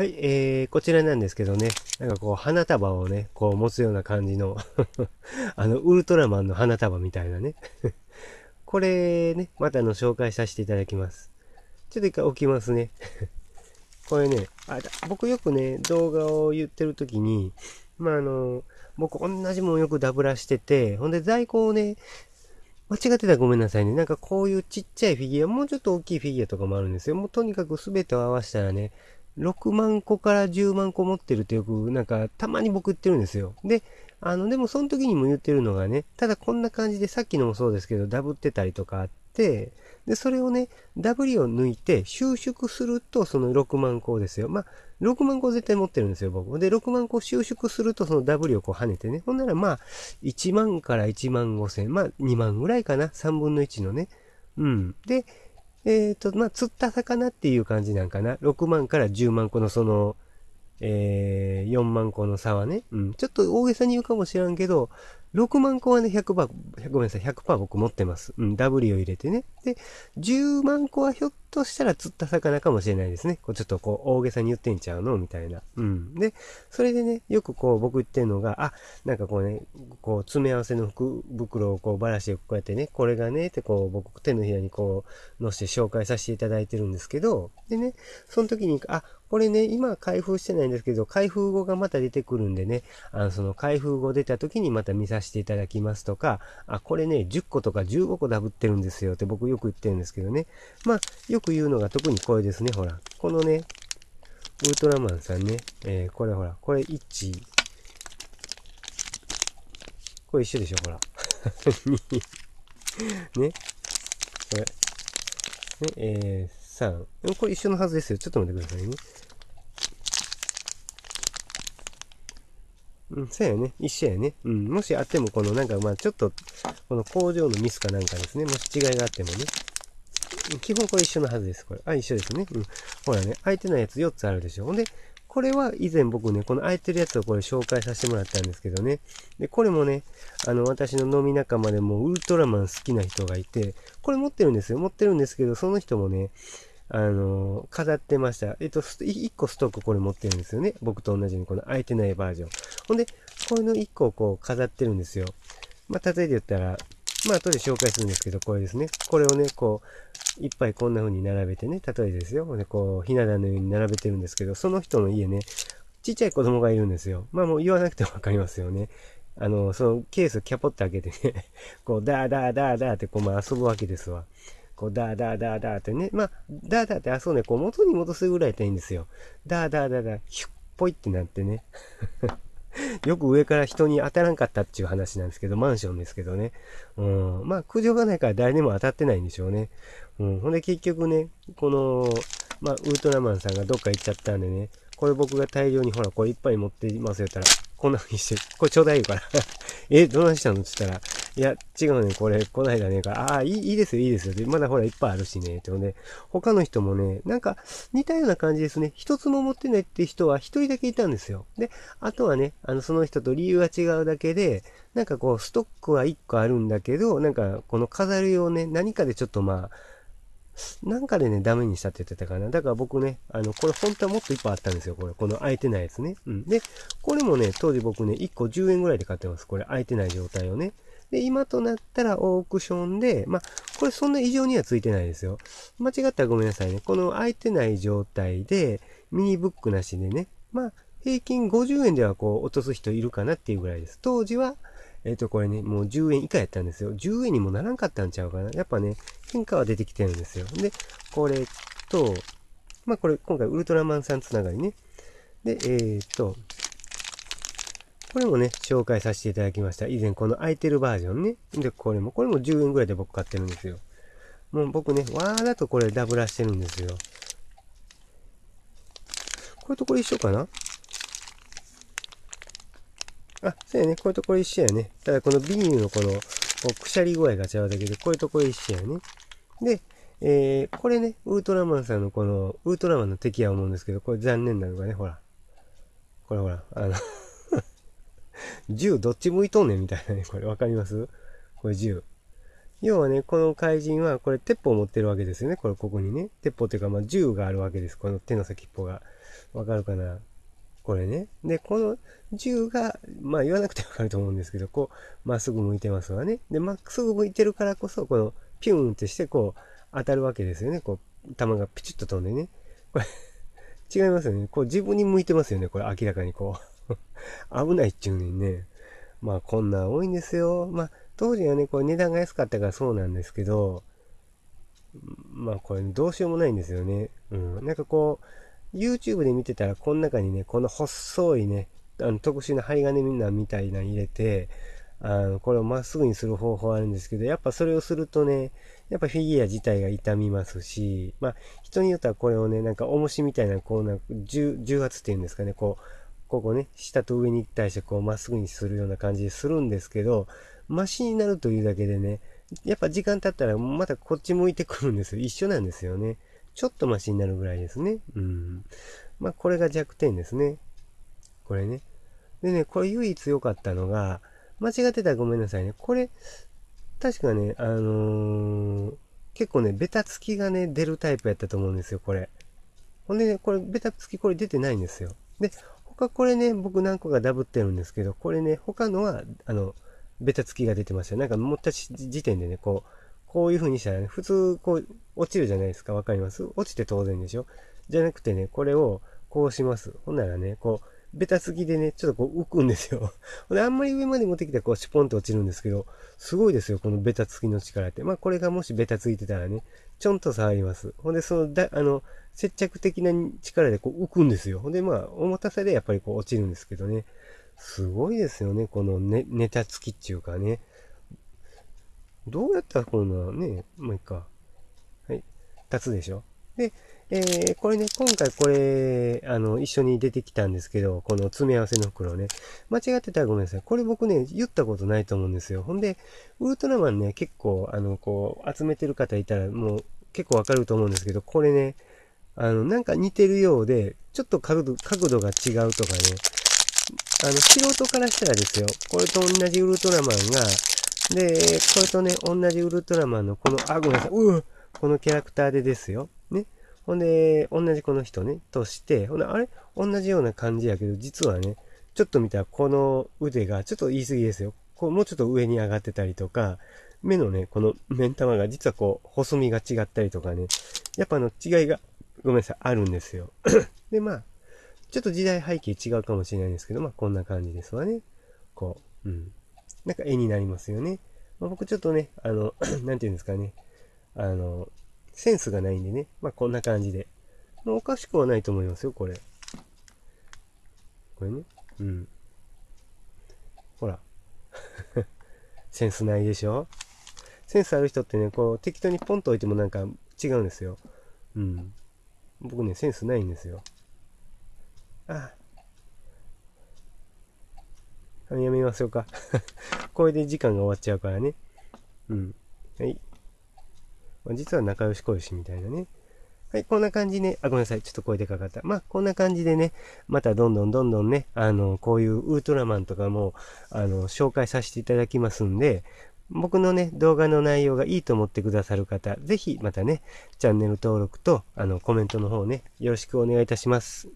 はい、えー、こちらなんですけどね、なんかこう、花束をね、こう持つような感じの あの、ウルトラマンの花束みたいなね これね、またあの、紹介させていただきます。ちょっと一回置きますね これね、あ、僕よくね、動画を言ってる時に、まあ、あの、僕同じもんよくダブらしてて、ほんで在庫をね、間違ってたらごめんなさいね。なんかこういうちっちゃいフィギュア、もうちょっと大きいフィギュアとかもあるんですよ。もうとにかく全てを合わせたらね、6万個から10万個持ってるってよく、なんか、たまに僕言ってるんですよ。で、あの、でもその時にも言ってるのがね、ただこんな感じで、さっきのもそうですけど、ダブってたりとかあって、で、それをね、ダブりを抜いて収縮すると、その6万個ですよ。まあ、6万個絶対持ってるんですよ、僕。で、6万個収縮すると、そのダブりをこう跳ねてね。ほんなら、まあ、1万から1万5千、まあ、2万ぐらいかな。3分の1のね。うん。で、えっ、ー、と、まあ、釣った魚っていう感じなんかな。6万から10万個のその、えー、4万個の差はね。うん。ちょっと大げさに言うかもしらんけど、6万個はね、100パー、ごめんなさい、100パー僕持ってます。うん、W を入れてね。で、10万個はひょっとしたら釣った魚かもしれないですね。こうちょっとこう、大げさに言ってんちゃうのみたいな。うん。で、それでね、よくこう、僕言ってるのが、あ、なんかこうね、こう、詰め合わせの袋をこう、ばらして、こうやってね、これがね、ってこう、僕、手のひらにこう、乗せて紹介させていただいてるんですけど、でね、その時に、あ、これね、今開封してないんですけど、開封後がまた出てくるんでね、あの、その開封後出た時にまた見させていただきますとか、あ、これね、10個とか15個ダブってるんですよって僕よく言ってるんですけどね。まあ、よく言うのが特にこれですね、ほら。このね、ウルトラマンさんね、えー、これほら、これ1、これ一緒でしょ、ほら。ね。これ。ね、えー、さん。これ一緒のはずですよ。ちょっと待ってくださいね。うん、そうやね。一緒やね。うん。もしあっても、このなんか、まあちょっと、この工場のミスかなんかですね。もし違いがあってもね。基本これ一緒のはずです。これ。あ、一緒ですね。うん。ほらね、空いてないやつ4つあるでしょ。ほんで、これは以前僕ね、この空いてるやつをこれ紹介させてもらったんですけどね。で、これもね、あの、私の飲み仲間でもウルトラマン好きな人がいて、これ持ってるんですよ。持ってるんですけど、その人もね、あの、飾ってました。えっと、1個ストックこれ持ってるんですよね。僕と同じようにこの空いてないバージョン。ほんで、これの1個をこう飾ってるんですよ。まあ、例えて言ったら、まあ、後で紹介するんですけど、これですね。これをね、こう、いっぱいこんな風に並べてね、例えですよ。ほんで、こう、ひな壇のように並べてるんですけど、その人の家ね、ちっちゃい子供がいるんですよ。まあもう言わなくてもわかりますよね。あの、そのケースキャポって開けてね こう、ダーダーダーダーってこう、まあ遊ぶわけですわ。こう、ダーダーダーダーってね、まあ、ダーダーって、あ、そうね、こう、元に戻すぐらいでいいんですよ。ダーダーダーダー、ヒュッポイってなってね。よく上から人に当たらんかったっていう話なんですけど、マンションですけどね。うん。まあ、苦情がないから誰にも当たってないんでしょうね。うん。ほんで結局ね、この、まあ、ウルトラマンさんがどっか行っちゃったんでね、これ僕が大量にほら、これいっぱい持ってますよったら、こんな風にして、これちょうだいよから え、どないしたのって言ったら、いや、違うね、これ、こないだね、ああ、いい、いいですよ、いいですよ。で、まだほら、いっぱいあるしね、ってほで、他の人もね、なんか、似たような感じですね。一つも持ってないって人は一人だけいたんですよ。で、あとはね、あの、その人と理由は違うだけで、なんかこう、ストックは一個あるんだけど、なんか、この飾りをね、何かでちょっとまあ、なんかでね、ダメにしたって言ってたかな。だから僕ね、あの、これ本当はもっといっぱいあったんですよ。これ、この空いてないやつね。うん。で、これもね、当時僕ね、1個10円ぐらいで買ってます。これ、空いてない状態をね。で、今となったらオークションで、まあ、これそんな異常にはついてないですよ。間違ったらごめんなさいね。この空いてない状態で、ミニブックなしでね、まあ、平均50円ではこう落とす人いるかなっていうぐらいです。当時は、えっ、ー、と、これね、もう10円以下やったんですよ。10円にもならんかったんちゃうかな。やっぱね、変化は出てきてるんですよ。で、これと、まあこれ、今回ウルトラマンさんつながりね。で、えっ、ー、と、これもね、紹介させていただきました。以前この空いてるバージョンね。で、これも、これも10円ぐらいで僕買ってるんですよ。もう僕ね、わーだとこれダブらしてるんですよ。これとこれ一緒かなあ、そうやね。これとこれ一緒やね。ただこのビニールのこの、くしゃり具合が違うだけで、これとこれ一緒やね。で、えー、これね、ウルトラマンさんのこの、ウルトラマンの敵や思うんですけど、これ残念なのがね、ほら。これほら、あの銃どっち向いとんねんみたいなね、これわかりますこれ銃。要はね、この怪人は、これ鉄砲持ってるわけですよね。これここにね。鉄砲っていうか、まあ銃があるわけです。この手の先っぽが。わかるかなこれね。で、この銃が、まあ言わなくてわかると思うんですけど、こう、まっすぐ向いてますわね。で、まっすぐ向いてるからこそ、このピューンってしてこう、当たるわけですよね。こう、弾がピチッと飛んでね。これ違いますよね。こう自分に向いてますよね。これ明らかにこう 危ないっちゅうねんね。まあこんなん多いんですよ。まあ当時はね、これ値段が安かったからそうなんですけど、まあこれどうしようもないんですよね。うん。なんかこう、YouTube で見てたらこの中にね、この細いね、あの特殊な針金みんなみたいな入れて、あの、これをまっすぐにする方法あるんですけど、やっぱそれをするとね、やっぱフィギュア自体が痛みますし、まあ、人によってはこれをね、なんか重しみたいな、こうな、重圧っていうんですかね、こう、ここね、下と上に対してこうまっすぐにするような感じするんですけど、マシになるというだけでね、やっぱ時間経ったらまたこっち向いてくるんですよ。一緒なんですよね。ちょっとマシになるぐらいですね。うん。まあこれが弱点ですね。これね。でね、これ唯一良かったのが、間違ってたらごめんなさいね。これ、確かね、あのー、結構ね、ベタつきがね、出るタイプやったと思うんですよ、これ。ほんでね、これ、ベタつきこれ出てないんですよ。で、はこれね、僕何個かダブってるんですけど、これね、他のは、あの、ベタつきが出てますよ。なんか持った時点でね、こう、こういう風にしたらね、普通、こう、落ちるじゃないですか。わかります落ちて当然でしょじゃなくてね、これを、こうします。ほんならね、こう、ベタすぎでね、ちょっとこう浮くんですよ。ほんで、あんまり上まで持ってきたらこうシュポンと落ちるんですけど、すごいですよ、このベタつきの力って。まあこれがもしベタついてたらね、ちょんと触ります。ほんで、その、だ、あの、接着的な力でこう浮くんですよ。ほんで、まあ、重たさでやっぱりこう落ちるんですけどね。すごいですよね、このね、ネタつきっていうかね。どうやったらこんなね、もういいか。はい。立つでしょで、えー、これね、今回これ、あの、一緒に出てきたんですけど、この詰め合わせの袋ね。間違ってたらごめんなさい。これ僕ね、言ったことないと思うんですよ。ほんで、ウルトラマンね、結構、あの、こう、集めてる方いたら、もう、結構わかると思うんですけど、これね、あの、なんか似てるようで、ちょっと角度、角度が違うとかね、あの、素人からしたらですよ、これと同じウルトラマンが、で、これとね、同じウルトラマンのこの、あ、ごめんなさい、うこのキャラクターでですよ、ほんで、同じこの人ね、として、ほな、あれ同じような感じやけど、実はね、ちょっと見たらこの腕が、ちょっと言い過ぎですよ。こうもうちょっと上に上がってたりとか、目のね、この目ん玉が実はこう、細身が違ったりとかね、やっぱあの違いが、ごめんなさい、あるんですよ。で、まあ、ちょっと時代背景違うかもしれないんですけど、まあこんな感じですわね。こう、うん。なんか絵になりますよね。まあ、僕ちょっとね、あの、なんていうんですかね、あの、センスがないんでね。まあ、こんな感じで。まあ、おかしくはないと思いますよ、これ。これね。うん。ほら。センスないでしょセンスある人ってね、こう、適当にポンと置いてもなんか違うんですよ。うん。僕ね、センスないんですよ。ああ。やめましょうか。これで時間が終わっちゃうからね。うん。はい。ま実は仲良し恋しみたいなね。はい、こんな感じね。あ、ごめんなさい。ちょっと声でかかった。まあ、こんな感じでね、またどんどんどんどんね、あの、こういうウルトラマンとかも、あの、紹介させていただきますんで、僕のね、動画の内容がいいと思ってくださる方、ぜひまたね、チャンネル登録と、あの、コメントの方ね、よろしくお願いいたします。